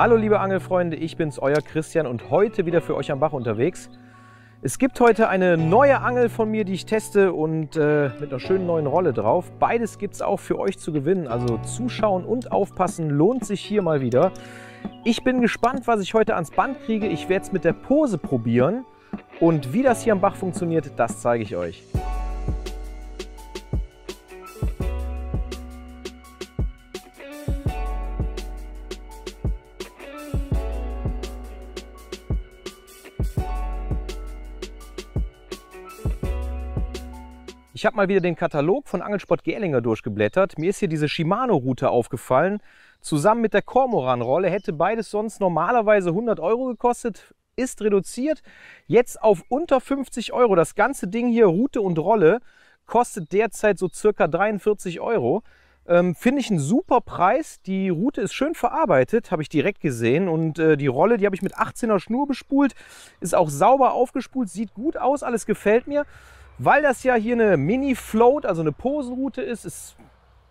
Hallo liebe Angelfreunde, ich bin's, euer Christian und heute wieder für euch am Bach unterwegs. Es gibt heute eine neue Angel von mir, die ich teste und äh, mit einer schönen neuen Rolle drauf. Beides gibt's auch für euch zu gewinnen, also zuschauen und aufpassen lohnt sich hier mal wieder. Ich bin gespannt, was ich heute ans Band kriege. Ich werde es mit der Pose probieren und wie das hier am Bach funktioniert, das zeige ich euch. Ich habe mal wieder den Katalog von Angelsport Gerlinger durchgeblättert. Mir ist hier diese Shimano-Route aufgefallen. Zusammen mit der kormoran rolle hätte beides sonst normalerweise 100 Euro gekostet, ist reduziert. Jetzt auf unter 50 Euro. Das ganze Ding hier, Route und Rolle, kostet derzeit so circa 43 Euro. Ähm, Finde ich einen super Preis. Die Route ist schön verarbeitet, habe ich direkt gesehen. Und äh, die Rolle, die habe ich mit 18er Schnur bespult. Ist auch sauber aufgespult, sieht gut aus, alles gefällt mir. Weil das ja hier eine Mini-Float, also eine Posenroute ist, ist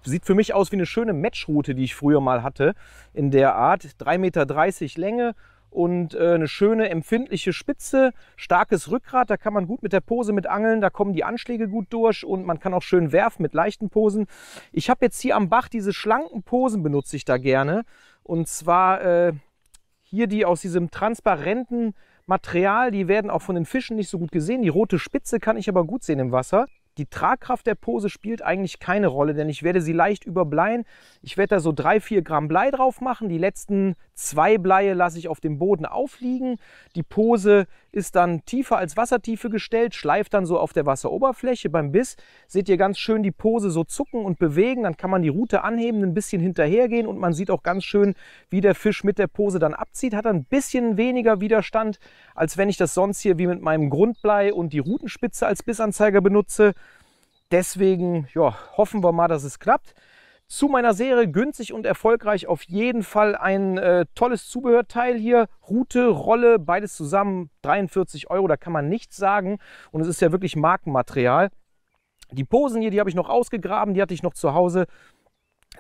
sieht für mich aus wie eine schöne Matchroute, die ich früher mal hatte in der Art. 3,30 Meter Länge und äh, eine schöne empfindliche Spitze, starkes Rückgrat, da kann man gut mit der Pose mit angeln, da kommen die Anschläge gut durch und man kann auch schön werfen mit leichten Posen. Ich habe jetzt hier am Bach diese schlanken Posen benutze ich da gerne und zwar äh, hier die aus diesem transparenten Material, die werden auch von den Fischen nicht so gut gesehen. Die rote Spitze kann ich aber gut sehen im Wasser. Die Tragkraft der Pose spielt eigentlich keine Rolle, denn ich werde sie leicht überbleien. Ich werde da so 3-4 Gramm Blei drauf machen. Die letzten zwei Bleie lasse ich auf dem Boden aufliegen. Die Pose ist dann tiefer als Wassertiefe gestellt, schleift dann so auf der Wasseroberfläche. Beim Biss seht ihr ganz schön die Pose so zucken und bewegen. Dann kann man die Rute anheben, ein bisschen hinterhergehen und man sieht auch ganz schön, wie der Fisch mit der Pose dann abzieht. Hat ein bisschen weniger Widerstand, als wenn ich das sonst hier wie mit meinem Grundblei und die Rutenspitze als Bissanzeiger benutze. Deswegen ja, hoffen wir mal, dass es klappt zu meiner Serie günstig und erfolgreich auf jeden Fall ein äh, tolles Zubehörteil hier. Route, Rolle, beides zusammen 43 Euro, da kann man nichts sagen. Und es ist ja wirklich Markenmaterial. Die Posen hier, die habe ich noch ausgegraben, die hatte ich noch zu Hause.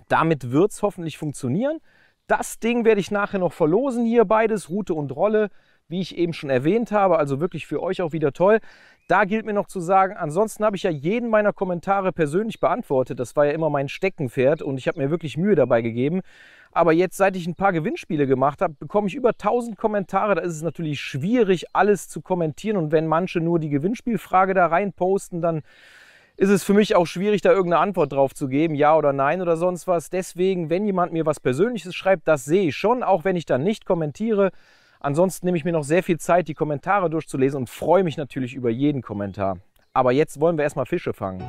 Damit wird es hoffentlich funktionieren. Das Ding werde ich nachher noch verlosen hier, beides, Route und Rolle wie ich eben schon erwähnt habe, also wirklich für euch auch wieder toll. Da gilt mir noch zu sagen, ansonsten habe ich ja jeden meiner Kommentare persönlich beantwortet. Das war ja immer mein Steckenpferd und ich habe mir wirklich Mühe dabei gegeben. Aber jetzt, seit ich ein paar Gewinnspiele gemacht habe, bekomme ich über 1000 Kommentare. Da ist es natürlich schwierig, alles zu kommentieren. Und wenn manche nur die Gewinnspielfrage da rein posten, dann ist es für mich auch schwierig, da irgendeine Antwort drauf zu geben, ja oder nein oder sonst was. Deswegen, wenn jemand mir was Persönliches schreibt, das sehe ich schon, auch wenn ich dann nicht kommentiere. Ansonsten nehme ich mir noch sehr viel Zeit, die Kommentare durchzulesen und freue mich natürlich über jeden Kommentar. Aber jetzt wollen wir erstmal Fische fangen.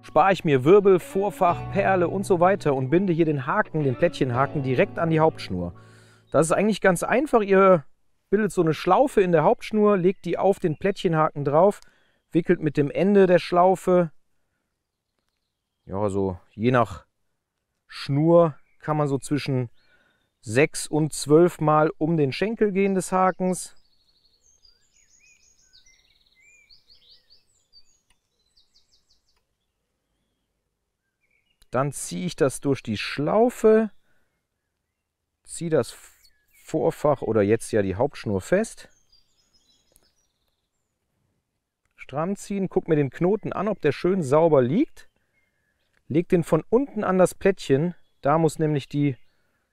spare ich mir Wirbel, Vorfach, Perle und so weiter und binde hier den Haken, den Plättchenhaken direkt an die Hauptschnur. Das ist eigentlich ganz einfach. Ihr bildet so eine Schlaufe in der Hauptschnur, legt die auf den Plättchenhaken drauf, wickelt mit dem Ende der Schlaufe, ja so je nach Schnur kann man so zwischen 6 und 12 Mal um den Schenkel gehen des Hakens. Dann ziehe ich das durch die Schlaufe, ziehe das Vorfach oder jetzt ja die Hauptschnur fest. Stramm ziehen, gucke mir den Knoten an, ob der schön sauber liegt. Leg den von unten an das Plättchen da muss nämlich die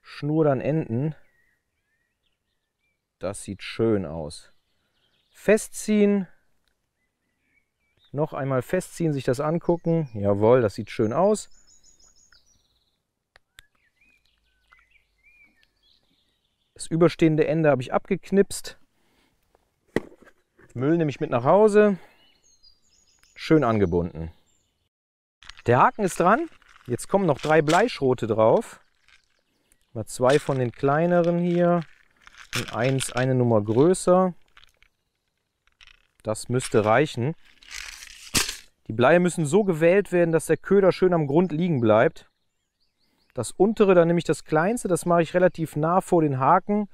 Schnur dann enden. Das sieht schön aus. Festziehen. Noch einmal festziehen, sich das angucken. Jawohl, das sieht schön aus. Das überstehende Ende habe ich abgeknipst. Müll nehme ich mit nach Hause. Schön angebunden. Der Haken ist dran. Jetzt kommen noch drei Bleischrote drauf. Mal zwei von den kleineren hier und eins eine Nummer größer. Das müsste reichen. Die Bleie müssen so gewählt werden, dass der Köder schön am Grund liegen bleibt. Das untere, dann nehme ich das kleinste, das mache ich relativ nah vor den Haken.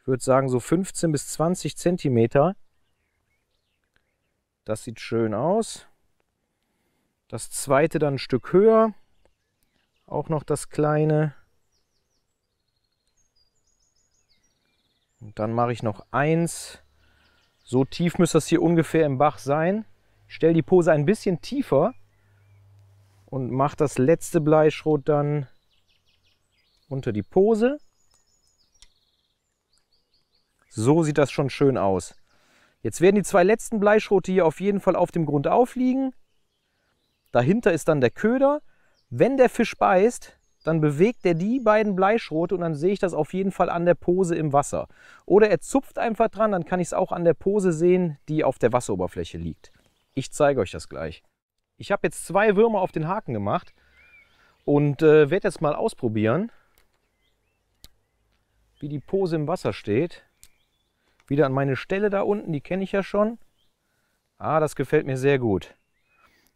Ich würde sagen so 15 bis 20 Zentimeter. Das sieht schön aus. Das zweite dann ein Stück höher. Auch noch das kleine. Und dann mache ich noch eins. So tief müsste das hier ungefähr im Bach sein. Ich stelle die Pose ein bisschen tiefer und mache das letzte Bleischrot dann unter die Pose. So sieht das schon schön aus. Jetzt werden die zwei letzten Bleischrote hier auf jeden Fall auf dem Grund aufliegen. Dahinter ist dann der Köder wenn der Fisch beißt, dann bewegt er die beiden Bleischrote und dann sehe ich das auf jeden Fall an der Pose im Wasser. Oder er zupft einfach dran, dann kann ich es auch an der Pose sehen, die auf der Wasseroberfläche liegt. Ich zeige euch das gleich. Ich habe jetzt zwei Würmer auf den Haken gemacht und äh, werde jetzt mal ausprobieren, wie die Pose im Wasser steht. Wieder an meine Stelle da unten, die kenne ich ja schon. Ah, das gefällt mir sehr gut.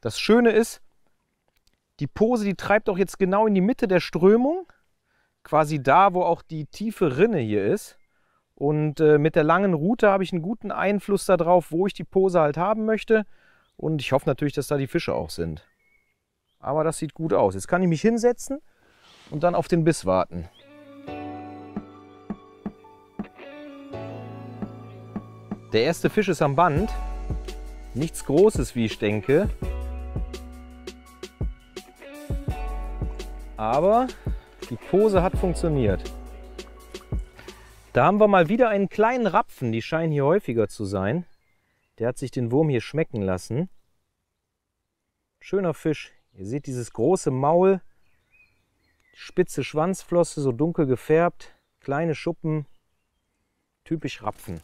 Das Schöne ist, die Pose, die treibt auch jetzt genau in die Mitte der Strömung, quasi da, wo auch die tiefe Rinne hier ist. Und äh, mit der langen Route habe ich einen guten Einfluss darauf, wo ich die Pose halt haben möchte. Und ich hoffe natürlich, dass da die Fische auch sind. Aber das sieht gut aus. Jetzt kann ich mich hinsetzen und dann auf den Biss warten. Der erste Fisch ist am Band. Nichts Großes, wie ich denke. Aber die Pose hat funktioniert. Da haben wir mal wieder einen kleinen Rapfen. Die scheinen hier häufiger zu sein. Der hat sich den Wurm hier schmecken lassen. Schöner Fisch. Ihr seht dieses große Maul, spitze Schwanzflosse, so dunkel gefärbt, kleine Schuppen, typisch Rapfen.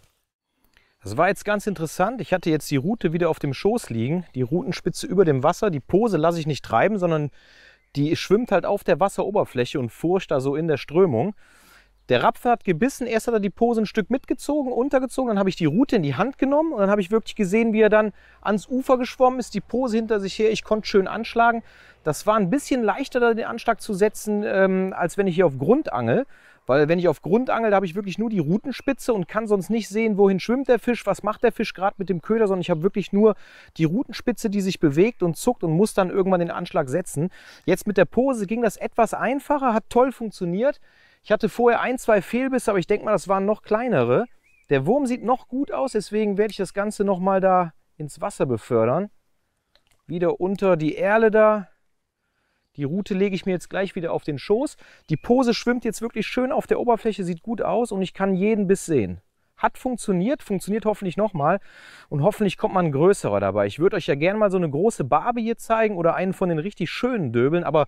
Das war jetzt ganz interessant. Ich hatte jetzt die Rute wieder auf dem Schoß liegen, die Rutenspitze über dem Wasser. Die Pose lasse ich nicht treiben, sondern die schwimmt halt auf der Wasseroberfläche und furcht da so in der Strömung. Der Rapfer hat gebissen, erst hat er die Pose ein Stück mitgezogen, untergezogen, dann habe ich die Rute in die Hand genommen und dann habe ich wirklich gesehen, wie er dann ans Ufer geschwommen ist, die Pose hinter sich her, ich konnte schön anschlagen. Das war ein bisschen leichter, den Anschlag zu setzen, ähm, als wenn ich hier auf Grund angel. Weil wenn ich auf Grund angel, habe ich wirklich nur die Rutenspitze und kann sonst nicht sehen, wohin schwimmt der Fisch, was macht der Fisch gerade mit dem Köder, sondern ich habe wirklich nur die Rutenspitze, die sich bewegt und zuckt und muss dann irgendwann den Anschlag setzen. Jetzt mit der Pose ging das etwas einfacher, hat toll funktioniert. Ich hatte vorher ein, zwei Fehlbisse, aber ich denke mal, das waren noch kleinere. Der Wurm sieht noch gut aus, deswegen werde ich das Ganze nochmal da ins Wasser befördern. Wieder unter die Erle da, die Route lege ich mir jetzt gleich wieder auf den Schoß. Die Pose schwimmt jetzt wirklich schön auf der Oberfläche, sieht gut aus und ich kann jeden Biss sehen. Hat funktioniert, funktioniert hoffentlich nochmal und hoffentlich kommt man ein größerer dabei. Ich würde euch ja gerne mal so eine große Barbe hier zeigen oder einen von den richtig schönen Döbeln, aber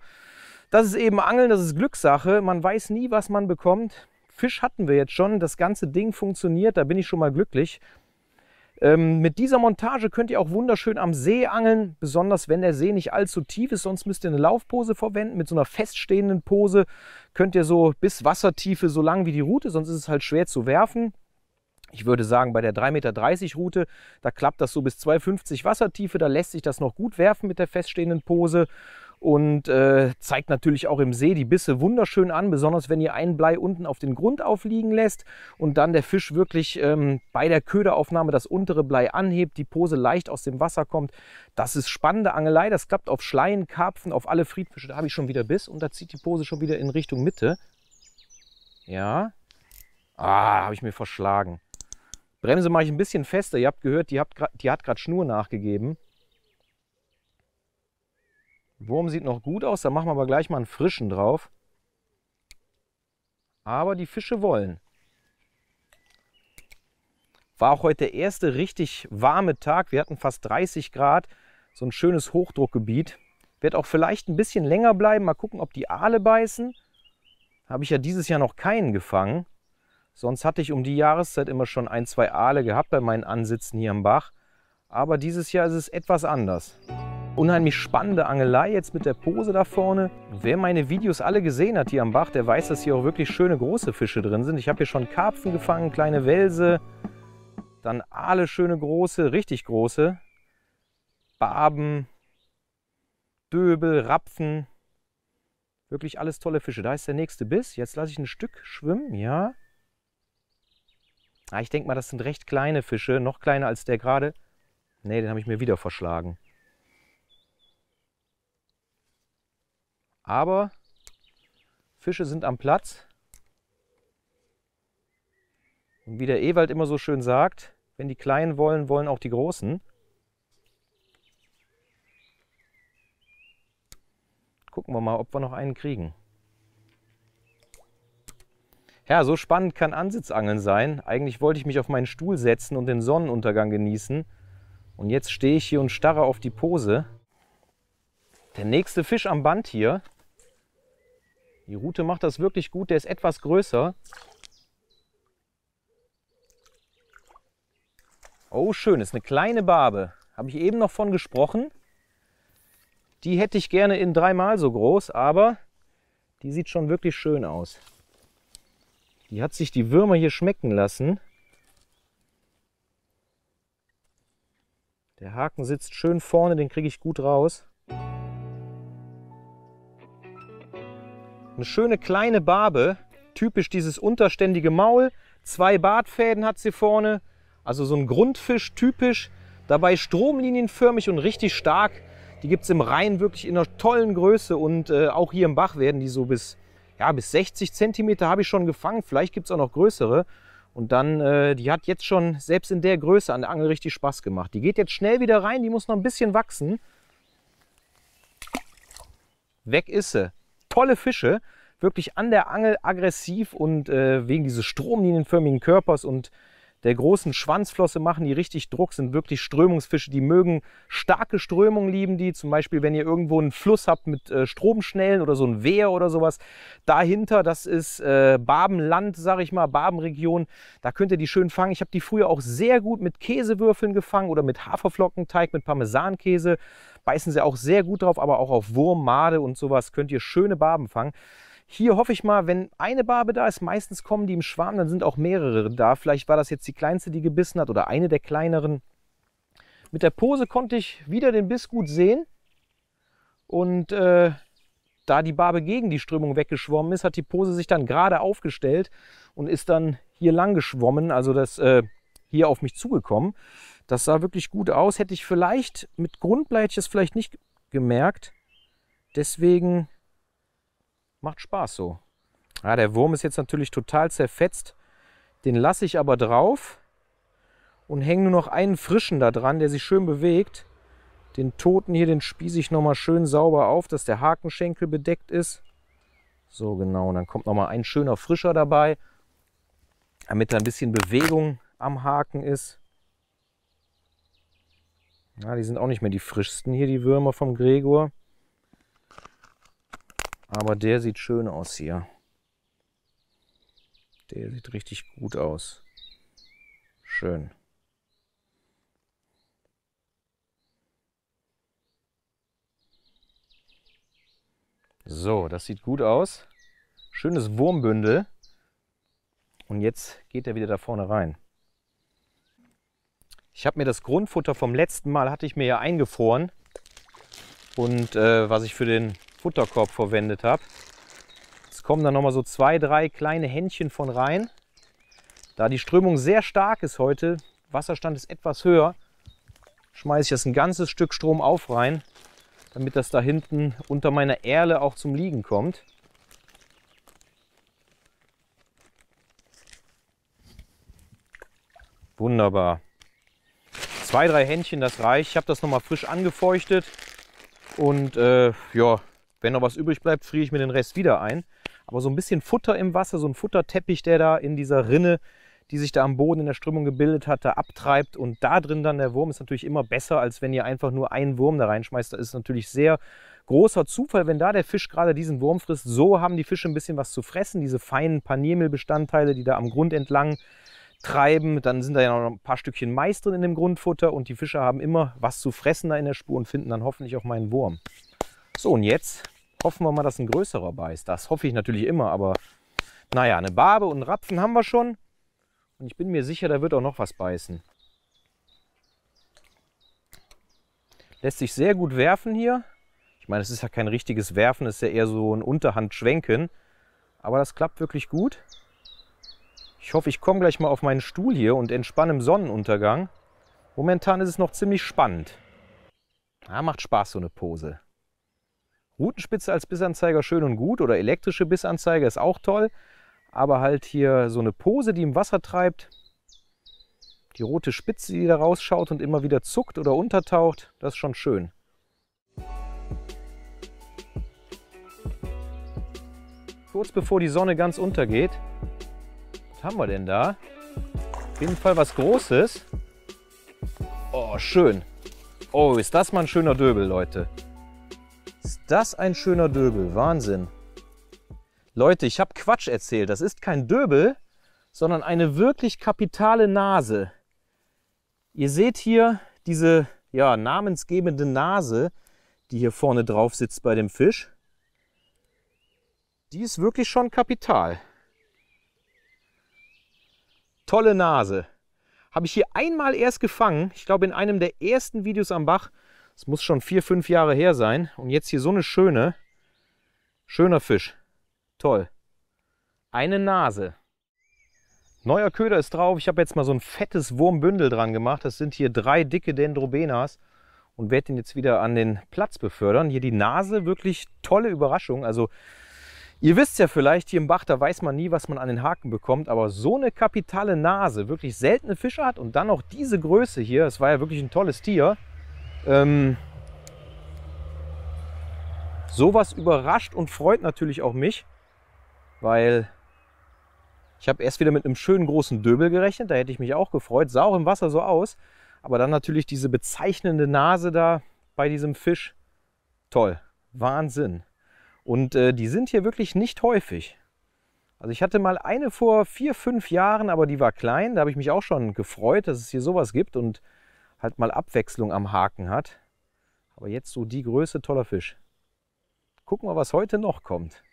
das ist eben Angeln, das ist Glückssache. Man weiß nie, was man bekommt. Fisch hatten wir jetzt schon, das ganze Ding funktioniert, da bin ich schon mal glücklich. Ähm, mit dieser Montage könnt ihr auch wunderschön am See angeln, besonders wenn der See nicht allzu tief ist, sonst müsst ihr eine Laufpose verwenden. Mit so einer feststehenden Pose könnt ihr so bis Wassertiefe so lang wie die Route, sonst ist es halt schwer zu werfen. Ich würde sagen, bei der 3,30 Meter Route, da klappt das so bis 2,50 Wassertiefe, da lässt sich das noch gut werfen mit der feststehenden Pose und äh, zeigt natürlich auch im See die Bisse wunderschön an, besonders wenn ihr ein Blei unten auf den Grund aufliegen lässt und dann der Fisch wirklich ähm, bei der Köderaufnahme das untere Blei anhebt, die Pose leicht aus dem Wasser kommt. Das ist spannende Angelei, das klappt auf Schleien, Karpfen, auf alle Friedfische. Da habe ich schon wieder Biss und da zieht die Pose schon wieder in Richtung Mitte. Ja. Ah, habe ich mir verschlagen. Bremse mache ich ein bisschen fester. Ihr habt gehört, die, habt, die hat gerade Schnur nachgegeben. Wurm sieht noch gut aus, da machen wir aber gleich mal einen frischen drauf. Aber die Fische wollen. War auch heute der erste richtig warme Tag. Wir hatten fast 30 Grad, so ein schönes Hochdruckgebiet. Wird auch vielleicht ein bisschen länger bleiben. Mal gucken, ob die Aale beißen. Habe ich ja dieses Jahr noch keinen gefangen. Sonst hatte ich um die Jahreszeit immer schon ein, zwei Aale gehabt bei meinen Ansitzen hier im Bach. Aber dieses Jahr ist es etwas anders. Unheimlich spannende Angelei jetzt mit der Pose da vorne. Wer meine Videos alle gesehen hat hier am Bach, der weiß, dass hier auch wirklich schöne große Fische drin sind. Ich habe hier schon Karpfen gefangen, kleine Welse, dann alle schöne große, richtig große. Barben, Döbel, Rapfen. Wirklich alles tolle Fische. Da ist der nächste Biss. Jetzt lasse ich ein Stück schwimmen, ja. Ah, ich denke mal, das sind recht kleine Fische, noch kleiner als der gerade. Ne, den habe ich mir wieder verschlagen. Aber Fische sind am Platz. Und wie der Ewald immer so schön sagt, wenn die Kleinen wollen, wollen auch die Großen. Gucken wir mal, ob wir noch einen kriegen. Ja, so spannend kann Ansitzangeln sein. Eigentlich wollte ich mich auf meinen Stuhl setzen und den Sonnenuntergang genießen. Und jetzt stehe ich hier und starre auf die Pose. Der nächste Fisch am Band hier die Rute macht das wirklich gut, der ist etwas größer. Oh, schön, ist eine kleine Barbe. Habe ich eben noch von gesprochen. Die hätte ich gerne in dreimal so groß, aber die sieht schon wirklich schön aus. Die hat sich die Würmer hier schmecken lassen. Der Haken sitzt schön vorne, den kriege ich gut raus. Eine schöne kleine Barbe, typisch dieses unterständige Maul. Zwei Bartfäden hat sie vorne, also so ein Grundfisch typisch. Dabei stromlinienförmig und richtig stark. Die gibt es im Rhein wirklich in einer tollen Größe und äh, auch hier im Bach werden die so bis, ja, bis 60 cm habe ich schon gefangen. Vielleicht gibt es auch noch größere. Und dann, äh, die hat jetzt schon selbst in der Größe an der Angel richtig Spaß gemacht. Die geht jetzt schnell wieder rein, die muss noch ein bisschen wachsen. Weg ist sie tolle Fische, wirklich an der Angel aggressiv und äh, wegen dieses stromlinienförmigen Körpers und der großen Schwanzflosse machen, die richtig Druck sind, wirklich Strömungsfische, die mögen starke Strömungen lieben die. Zum Beispiel, wenn ihr irgendwo einen Fluss habt mit äh, Stromschnellen oder so ein Wehr oder sowas. Dahinter, das ist äh, Babenland, sag ich mal, Babenregion. Da könnt ihr die schön fangen. Ich habe die früher auch sehr gut mit Käsewürfeln gefangen oder mit Haferflockenteig, mit Parmesankäse. Beißen sie auch sehr gut drauf, aber auch auf Wurm, Made und sowas könnt ihr schöne Barben fangen. Hier hoffe ich mal, wenn eine Barbe da ist, meistens kommen die im Schwarm, dann sind auch mehrere da. Vielleicht war das jetzt die kleinste, die gebissen hat oder eine der kleineren. Mit der Pose konnte ich wieder den Biss gut sehen. Und äh, da die Barbe gegen die Strömung weggeschwommen ist, hat die Pose sich dann gerade aufgestellt und ist dann hier lang geschwommen, also das äh, hier auf mich zugekommen. Das sah wirklich gut aus. Hätte ich vielleicht mit Grundblei hätte ich es vielleicht nicht gemerkt. Deswegen Macht Spaß so. Ja, der Wurm ist jetzt natürlich total zerfetzt. Den lasse ich aber drauf und hänge nur noch einen frischen da dran, der sich schön bewegt. Den toten hier, den spieße ich nochmal schön sauber auf, dass der Hakenschenkel bedeckt ist. So genau, und dann kommt nochmal ein schöner frischer dabei, damit da ein bisschen Bewegung am Haken ist. Ja, die sind auch nicht mehr die frischsten hier, die Würmer vom Gregor. Aber der sieht schön aus hier. Der sieht richtig gut aus. Schön. So, das sieht gut aus. Schönes Wurmbündel. Und jetzt geht er wieder da vorne rein. Ich habe mir das Grundfutter vom letzten Mal, hatte ich mir ja eingefroren. Und äh, was ich für den Futterkorb verwendet habe. Es kommen dann noch mal so zwei, drei kleine Händchen von rein. Da die Strömung sehr stark ist heute, Wasserstand ist etwas höher, schmeiße ich das ein ganzes Stück Strom auf rein, damit das da hinten unter meiner Erle auch zum Liegen kommt. Wunderbar. Zwei, drei Händchen, das reicht. Ich habe das nochmal frisch angefeuchtet und äh, ja, wenn noch was übrig bleibt, friere ich mir den Rest wieder ein. Aber so ein bisschen Futter im Wasser, so ein Futterteppich, der da in dieser Rinne, die sich da am Boden in der Strömung gebildet hat, da abtreibt und da drin dann der Wurm, ist natürlich immer besser, als wenn ihr einfach nur einen Wurm da reinschmeißt. Da ist natürlich sehr großer Zufall, wenn da der Fisch gerade diesen Wurm frisst. So haben die Fische ein bisschen was zu fressen, diese feinen Paniermehlbestandteile, die da am Grund entlang treiben. Dann sind da ja noch ein paar Stückchen Mais drin in dem Grundfutter und die Fische haben immer was zu fressen da in der Spur und finden dann hoffentlich auch meinen Wurm. So, und jetzt hoffen wir mal, dass ein größerer beißt. Das hoffe ich natürlich immer, aber naja, eine Barbe und einen Rapfen haben wir schon. Und ich bin mir sicher, da wird auch noch was beißen. Lässt sich sehr gut werfen hier. Ich meine, es ist ja kein richtiges Werfen, es ist ja eher so ein Unterhandschwenken. Aber das klappt wirklich gut. Ich hoffe, ich komme gleich mal auf meinen Stuhl hier und entspanne im Sonnenuntergang. Momentan ist es noch ziemlich spannend. Ah, macht Spaß, so eine Pose. Routenspitze als Bissanzeiger schön und gut oder elektrische Bissanzeiger ist auch toll. Aber halt hier so eine Pose, die im Wasser treibt, die rote Spitze, die da rausschaut und immer wieder zuckt oder untertaucht, das ist schon schön. Kurz bevor die Sonne ganz untergeht, was haben wir denn da? Auf jeden Fall was Großes. Oh, schön. Oh, ist das mal ein schöner Döbel, Leute. Ist das ein schöner Döbel, Wahnsinn. Leute, ich habe Quatsch erzählt. Das ist kein Döbel, sondern eine wirklich kapitale Nase. Ihr seht hier diese ja, namensgebende Nase, die hier vorne drauf sitzt bei dem Fisch. Die ist wirklich schon kapital. Tolle Nase. Habe ich hier einmal erst gefangen. Ich glaube, in einem der ersten Videos am Bach es muss schon vier, fünf Jahre her sein. Und jetzt hier so eine schöne. Schöner Fisch. Toll. Eine Nase. Neuer Köder ist drauf. Ich habe jetzt mal so ein fettes Wurmbündel dran gemacht. Das sind hier drei dicke Dendrobenas und werde den jetzt wieder an den Platz befördern. Hier die Nase, wirklich tolle Überraschung. Also ihr wisst ja vielleicht, hier im Bach, da weiß man nie, was man an den Haken bekommt. Aber so eine kapitale Nase, wirklich seltene Fische hat und dann auch diese Größe hier. Es war ja wirklich ein tolles Tier. Ähm, sowas überrascht und freut natürlich auch mich, weil ich habe erst wieder mit einem schönen großen Döbel gerechnet, da hätte ich mich auch gefreut, sah auch im Wasser so aus, aber dann natürlich diese bezeichnende Nase da bei diesem Fisch, toll, Wahnsinn. Und äh, die sind hier wirklich nicht häufig. Also ich hatte mal eine vor vier, fünf Jahren, aber die war klein, da habe ich mich auch schon gefreut, dass es hier sowas gibt und halt mal Abwechslung am Haken hat. Aber jetzt so die Größe, toller Fisch. Gucken wir, was heute noch kommt.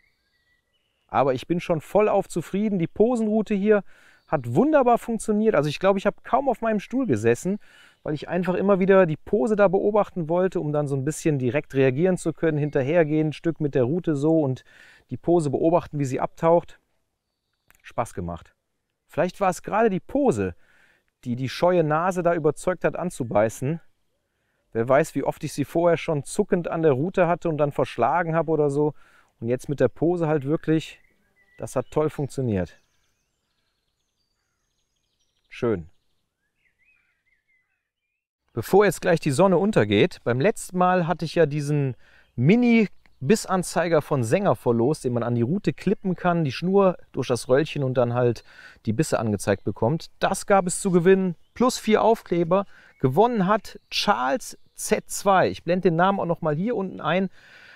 Aber ich bin schon vollauf zufrieden. Die Posenroute hier hat wunderbar funktioniert. Also ich glaube, ich habe kaum auf meinem Stuhl gesessen, weil ich einfach immer wieder die Pose da beobachten wollte, um dann so ein bisschen direkt reagieren zu können, hinterhergehen, ein Stück mit der Route so und die Pose beobachten, wie sie abtaucht. Spaß gemacht. Vielleicht war es gerade die Pose, die die scheue Nase da überzeugt hat anzubeißen. Wer weiß, wie oft ich sie vorher schon zuckend an der Rute hatte und dann verschlagen habe oder so. Und jetzt mit der Pose halt wirklich, das hat toll funktioniert. Schön. Bevor jetzt gleich die Sonne untergeht, beim letzten Mal hatte ich ja diesen mini Bissanzeiger von Sänger verlost, den man an die Route klippen kann, die Schnur durch das Röllchen und dann halt die Bisse angezeigt bekommt. Das gab es zu gewinnen, plus vier Aufkleber. Gewonnen hat Charles Z2. Ich blende den Namen auch nochmal hier unten ein.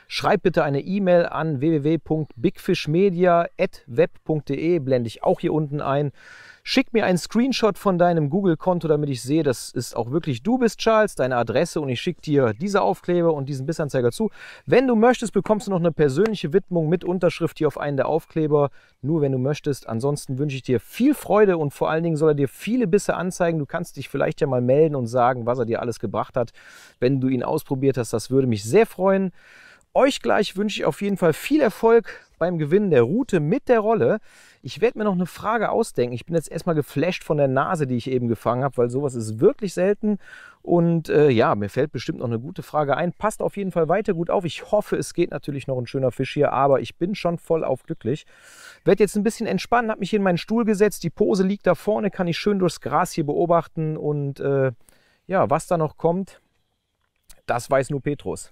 Schreibt bitte eine E-Mail an www.bigfishmedia.web.de, blende ich auch hier unten ein. Schick mir einen Screenshot von deinem Google-Konto, damit ich sehe, dass es auch wirklich du bist, Charles, deine Adresse und ich schicke dir diese Aufkleber und diesen Bissanzeiger zu. Wenn du möchtest, bekommst du noch eine persönliche Widmung mit Unterschrift hier auf einen der Aufkleber, nur wenn du möchtest. Ansonsten wünsche ich dir viel Freude und vor allen Dingen soll er dir viele Bisse anzeigen. Du kannst dich vielleicht ja mal melden und sagen, was er dir alles gebracht hat, wenn du ihn ausprobiert hast. Das würde mich sehr freuen. Euch gleich wünsche ich auf jeden Fall viel Erfolg beim Gewinnen der Route mit der Rolle. Ich werde mir noch eine Frage ausdenken. Ich bin jetzt erstmal geflasht von der Nase, die ich eben gefangen habe, weil sowas ist wirklich selten. Und äh, ja, mir fällt bestimmt noch eine gute Frage ein. Passt auf jeden Fall weiter gut auf. Ich hoffe, es geht natürlich noch ein schöner Fisch hier, aber ich bin schon voll auf glücklich. Werde jetzt ein bisschen entspannen, habe mich in meinen Stuhl gesetzt. Die Pose liegt da vorne, kann ich schön durchs Gras hier beobachten. Und äh, ja, was da noch kommt, das weiß nur Petrus.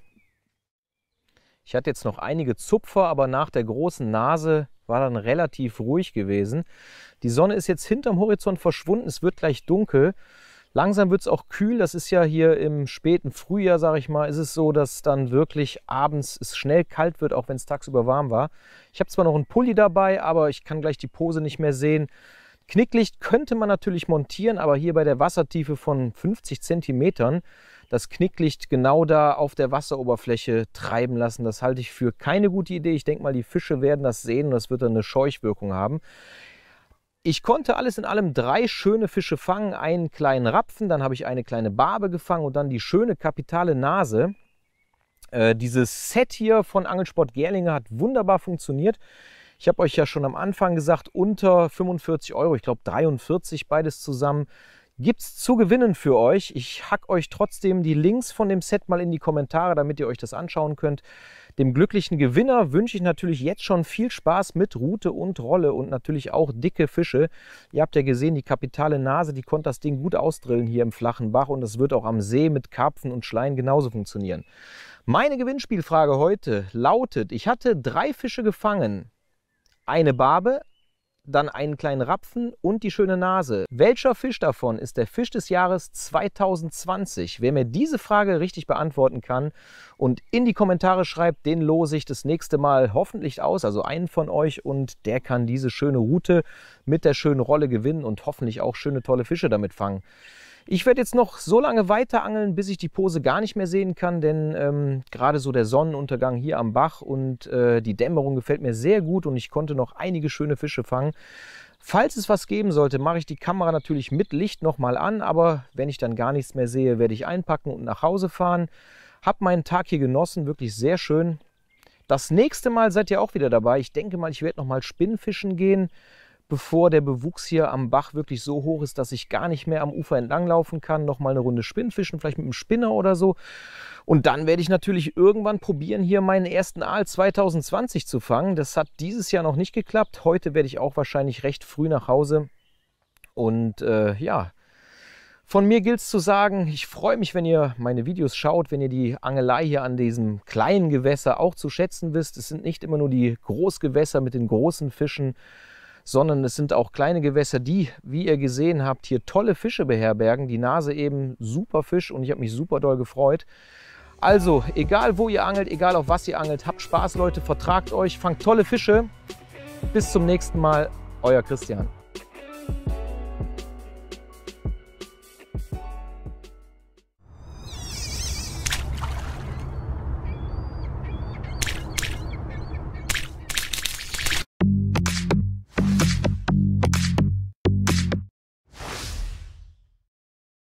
Ich hatte jetzt noch einige Zupfer, aber nach der großen Nase war dann relativ ruhig gewesen. Die Sonne ist jetzt hinterm Horizont verschwunden, es wird gleich dunkel. Langsam wird es auch kühl, das ist ja hier im späten Frühjahr, sage ich mal, ist es so, dass dann wirklich abends es schnell kalt wird, auch wenn es tagsüber warm war. Ich habe zwar noch einen Pulli dabei, aber ich kann gleich die Pose nicht mehr sehen. Knicklicht könnte man natürlich montieren, aber hier bei der Wassertiefe von 50 cm das Knicklicht genau da auf der Wasseroberfläche treiben lassen, das halte ich für keine gute Idee. Ich denke mal, die Fische werden das sehen und das wird dann eine Scheuchwirkung haben. Ich konnte alles in allem drei schöne Fische fangen, einen kleinen Rapfen, dann habe ich eine kleine Barbe gefangen und dann die schöne kapitale Nase. Äh, dieses Set hier von Angelsport Gerlinge hat wunderbar funktioniert. Ich habe euch ja schon am Anfang gesagt, unter 45 Euro, ich glaube 43 beides zusammen, gibt es zu gewinnen für euch. Ich hack euch trotzdem die Links von dem Set mal in die Kommentare, damit ihr euch das anschauen könnt. Dem glücklichen Gewinner wünsche ich natürlich jetzt schon viel Spaß mit Rute und Rolle und natürlich auch dicke Fische. Ihr habt ja gesehen, die kapitale Nase, die konnte das Ding gut ausdrillen hier im flachen Bach und das wird auch am See mit Karpfen und Schleien genauso funktionieren. Meine Gewinnspielfrage heute lautet, ich hatte drei Fische gefangen, eine Barbe, dann einen kleinen Rapfen und die schöne Nase. Welcher Fisch davon ist der Fisch des Jahres 2020? Wer mir diese Frage richtig beantworten kann und in die Kommentare schreibt, den lose ich das nächste Mal hoffentlich aus, also einen von euch und der kann diese schöne Route mit der schönen Rolle gewinnen und hoffentlich auch schöne tolle Fische damit fangen. Ich werde jetzt noch so lange weiter angeln, bis ich die Pose gar nicht mehr sehen kann, denn ähm, gerade so der Sonnenuntergang hier am Bach und äh, die Dämmerung gefällt mir sehr gut und ich konnte noch einige schöne Fische fangen. Falls es was geben sollte, mache ich die Kamera natürlich mit Licht nochmal an, aber wenn ich dann gar nichts mehr sehe, werde ich einpacken und nach Hause fahren. Hab meinen Tag hier genossen, wirklich sehr schön. Das nächste Mal seid ihr auch wieder dabei. Ich denke mal, ich werde nochmal Spinnfischen gehen bevor der Bewuchs hier am Bach wirklich so hoch ist, dass ich gar nicht mehr am Ufer entlanglaufen kann. Nochmal eine Runde Spinnfischen, vielleicht mit einem Spinner oder so. Und dann werde ich natürlich irgendwann probieren, hier meinen ersten Aal 2020 zu fangen. Das hat dieses Jahr noch nicht geklappt. Heute werde ich auch wahrscheinlich recht früh nach Hause. Und äh, ja, von mir gilt es zu sagen, ich freue mich, wenn ihr meine Videos schaut, wenn ihr die Angelei hier an diesem kleinen Gewässer auch zu schätzen wisst. Es sind nicht immer nur die Großgewässer mit den großen Fischen, sondern es sind auch kleine Gewässer, die, wie ihr gesehen habt, hier tolle Fische beherbergen. Die Nase eben super Fisch und ich habe mich super doll gefreut. Also, egal wo ihr angelt, egal auf was ihr angelt, habt Spaß, Leute, vertragt euch, fangt tolle Fische. Bis zum nächsten Mal, euer Christian.